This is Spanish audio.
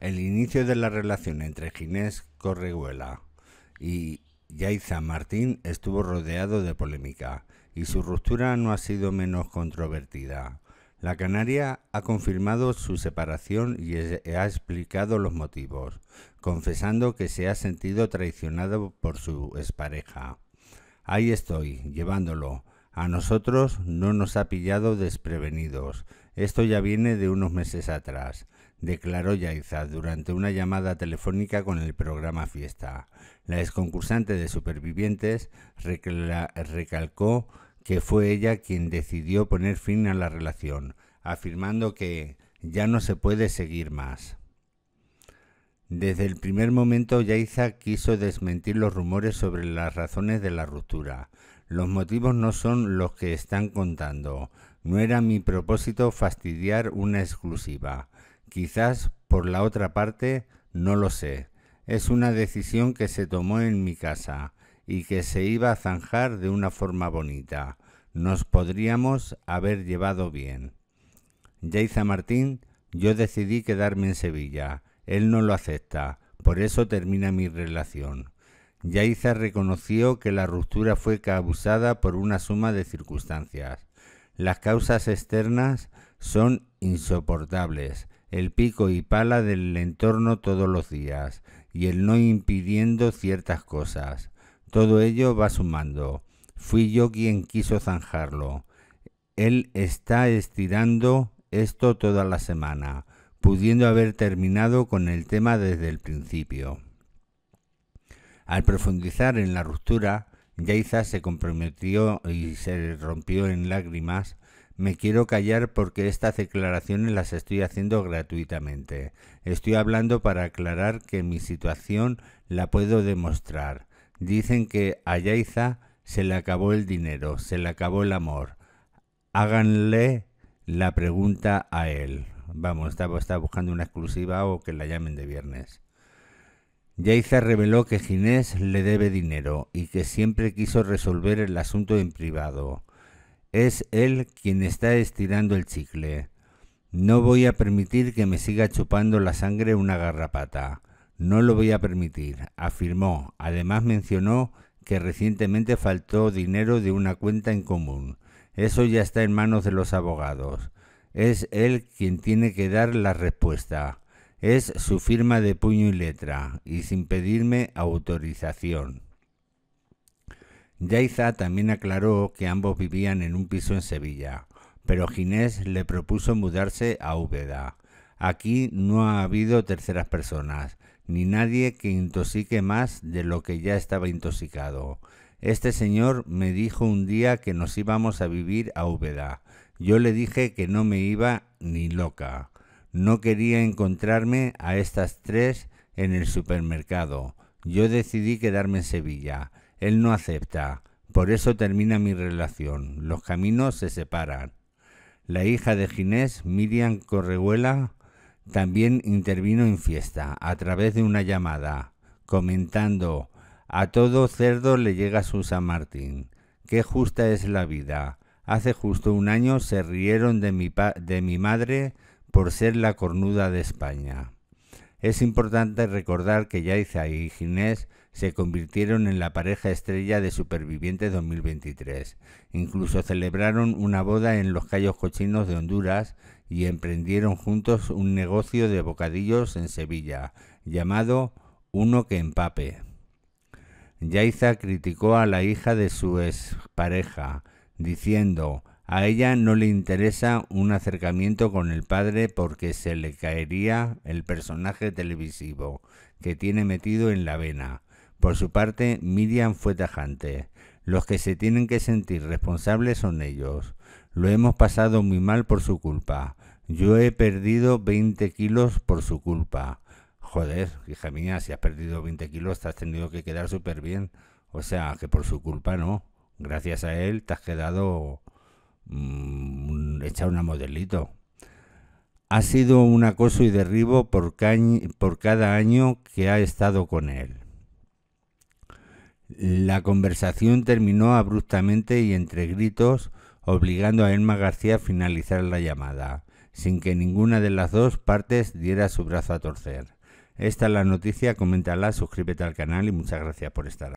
El inicio de la relación entre Ginés Correguela y Yaiza Martín estuvo rodeado de polémica y su ruptura no ha sido menos controvertida. La canaria ha confirmado su separación y ha explicado los motivos, confesando que se ha sentido traicionado por su expareja. Ahí estoy, llevándolo. A nosotros no nos ha pillado desprevenidos. Esto ya viene de unos meses atrás, declaró Yaiza durante una llamada telefónica con el programa Fiesta. La exconcursante de Supervivientes recalcó que fue ella quien decidió poner fin a la relación, afirmando que ya no se puede seguir más. Desde el primer momento Yaiza quiso desmentir los rumores sobre las razones de la ruptura. Los motivos no son los que están contando, no era mi propósito fastidiar una exclusiva. Quizás por la otra parte, no lo sé. Es una decisión que se tomó en mi casa y que se iba a zanjar de una forma bonita. Nos podríamos haber llevado bien. Yaiza Martín, yo decidí quedarme en Sevilla. Él no lo acepta. Por eso termina mi relación. Yaiza reconoció que la ruptura fue causada por una suma de circunstancias. Las causas externas son insoportables, el pico y pala del entorno todos los días, y el no impidiendo ciertas cosas. Todo ello va sumando. Fui yo quien quiso zanjarlo. Él está estirando esto toda la semana, pudiendo haber terminado con el tema desde el principio. Al profundizar en la ruptura, Yaiza se comprometió y se rompió en lágrimas. Me quiero callar porque estas declaraciones las estoy haciendo gratuitamente. Estoy hablando para aclarar que mi situación la puedo demostrar. Dicen que a Yaiza se le acabó el dinero, se le acabó el amor. Háganle la pregunta a él. Vamos, estaba está buscando una exclusiva o que la llamen de viernes. Yaiza reveló que Ginés le debe dinero y que siempre quiso resolver el asunto en privado. Es él quien está estirando el chicle. No voy a permitir que me siga chupando la sangre una garrapata. No lo voy a permitir, afirmó. Además mencionó que recientemente faltó dinero de una cuenta en común. Eso ya está en manos de los abogados. Es él quien tiene que dar la respuesta. Es su firma de puño y letra, y sin pedirme autorización. Yaiza también aclaró que ambos vivían en un piso en Sevilla, pero Ginés le propuso mudarse a Úbeda. Aquí no ha habido terceras personas, ni nadie que intoxique más de lo que ya estaba intoxicado. Este señor me dijo un día que nos íbamos a vivir a Úbeda. Yo le dije que no me iba ni loca. No quería encontrarme a estas tres en el supermercado. Yo decidí quedarme en Sevilla. Él no acepta. Por eso termina mi relación. Los caminos se separan. La hija de Ginés, Miriam Correhuela, también intervino en fiesta a través de una llamada, comentando a todo cerdo le llega su San Martín. Qué justa es la vida. Hace justo un año se rieron de mi, de mi madre por ser la cornuda de España. Es importante recordar que Yaiza y Ginés se convirtieron en la pareja estrella de Supervivientes 2023. Incluso celebraron una boda en los callos Cochinos de Honduras y emprendieron juntos un negocio de bocadillos en Sevilla, llamado Uno que empape. Yaiza criticó a la hija de su expareja, diciendo a ella no le interesa un acercamiento con el padre porque se le caería el personaje televisivo que tiene metido en la vena. Por su parte, Miriam fue tajante. Los que se tienen que sentir responsables son ellos. Lo hemos pasado muy mal por su culpa. Yo he perdido 20 kilos por su culpa. Joder, hija mía, si has perdido 20 kilos te has tenido que quedar súper bien. O sea, que por su culpa no. Gracias a él te has quedado Mm, echar una modelito. Ha sido un acoso y derribo por, por cada año que ha estado con él. La conversación terminó abruptamente y entre gritos, obligando a Elma García a finalizar la llamada, sin que ninguna de las dos partes diera su brazo a torcer. Esta es la noticia, coméntala, suscríbete al canal y muchas gracias por estar.